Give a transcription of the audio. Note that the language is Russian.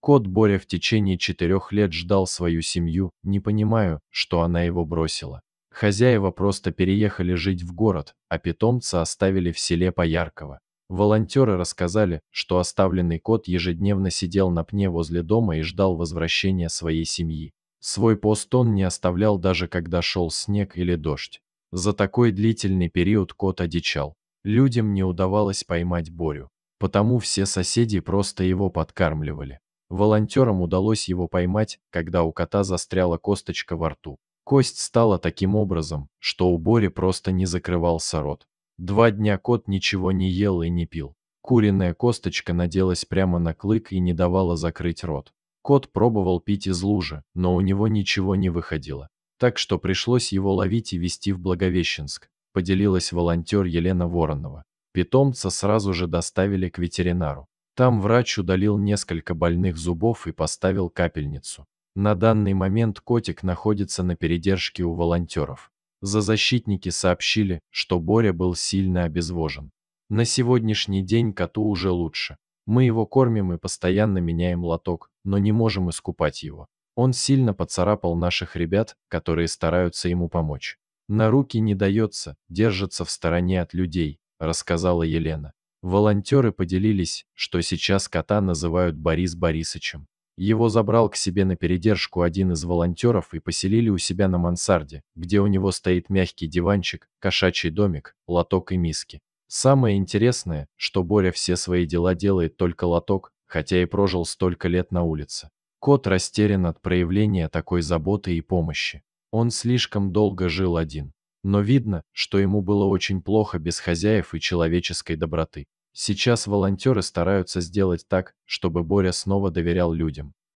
Кот Боря в течение четырех лет ждал свою семью, не понимаю, что она его бросила. Хозяева просто переехали жить в город, а питомца оставили в селе Поярково. Волонтеры рассказали, что оставленный кот ежедневно сидел на пне возле дома и ждал возвращения своей семьи. Свой пост он не оставлял даже когда шел снег или дождь. За такой длительный период кот одичал. Людям не удавалось поймать Борю. Потому все соседи просто его подкармливали. Волонтерам удалось его поймать, когда у кота застряла косточка во рту. Кость стала таким образом, что у Бори просто не закрывался рот. Два дня кот ничего не ел и не пил. Куриная косточка наделась прямо на клык и не давала закрыть рот. Кот пробовал пить из лужи, но у него ничего не выходило. Так что пришлось его ловить и везти в Благовещенск, поделилась волонтер Елена Воронова. Питомца сразу же доставили к ветеринару. Там врач удалил несколько больных зубов и поставил капельницу. На данный момент котик находится на передержке у волонтеров. За защитники сообщили, что Боря был сильно обезвожен. На сегодняшний день коту уже лучше. Мы его кормим и постоянно меняем лоток, но не можем искупать его. Он сильно поцарапал наших ребят, которые стараются ему помочь. На руки не дается, держится в стороне от людей, рассказала Елена. Волонтеры поделились, что сейчас кота называют Борис Борисычем. Его забрал к себе на передержку один из волонтеров и поселили у себя на мансарде, где у него стоит мягкий диванчик, кошачий домик, лоток и миски. Самое интересное, что Боря все свои дела делает только лоток, хотя и прожил столько лет на улице. Кот растерян от проявления такой заботы и помощи. Он слишком долго жил один но видно, что ему было очень плохо без хозяев и человеческой доброты. Сейчас волонтеры стараются сделать так, чтобы Боря снова доверял людям.